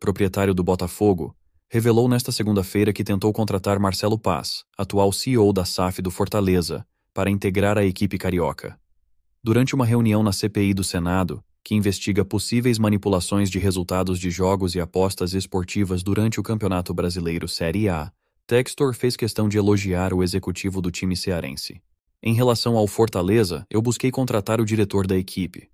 proprietário do Botafogo, revelou nesta segunda-feira que tentou contratar Marcelo Paz, atual CEO da SAF do Fortaleza, para integrar a equipe carioca. Durante uma reunião na CPI do Senado, que investiga possíveis manipulações de resultados de jogos e apostas esportivas durante o Campeonato Brasileiro Série A, Textor fez questão de elogiar o executivo do time cearense. Em relação ao Fortaleza, eu busquei contratar o diretor da equipe,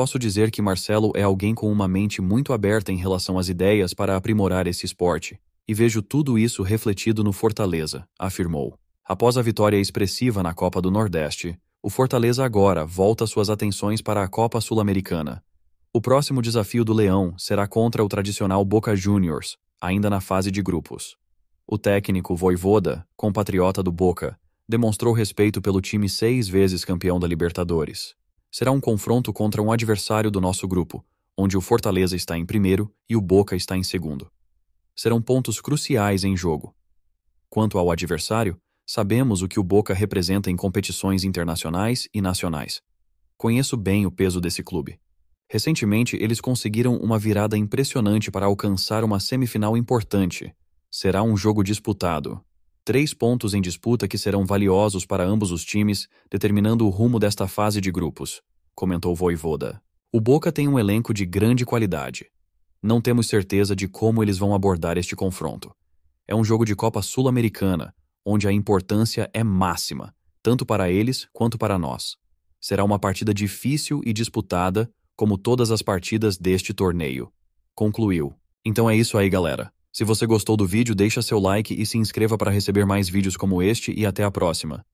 Posso dizer que Marcelo é alguém com uma mente muito aberta em relação às ideias para aprimorar esse esporte, e vejo tudo isso refletido no Fortaleza, afirmou. Após a vitória expressiva na Copa do Nordeste, o Fortaleza agora volta suas atenções para a Copa Sul-Americana. O próximo desafio do Leão será contra o tradicional Boca Juniors, ainda na fase de grupos. O técnico Voivoda, compatriota do Boca, demonstrou respeito pelo time seis vezes campeão da Libertadores será um confronto contra um adversário do nosso grupo, onde o Fortaleza está em primeiro e o Boca está em segundo. Serão pontos cruciais em jogo. Quanto ao adversário, sabemos o que o Boca representa em competições internacionais e nacionais. Conheço bem o peso desse clube. Recentemente, eles conseguiram uma virada impressionante para alcançar uma semifinal importante. Será um jogo disputado, Três pontos em disputa que serão valiosos para ambos os times, determinando o rumo desta fase de grupos, comentou Voivoda. O Boca tem um elenco de grande qualidade. Não temos certeza de como eles vão abordar este confronto. É um jogo de Copa Sul-Americana, onde a importância é máxima, tanto para eles quanto para nós. Será uma partida difícil e disputada, como todas as partidas deste torneio. Concluiu. Então é isso aí, galera. Se você gostou do vídeo, deixa seu like e se inscreva para receber mais vídeos como este e até a próxima.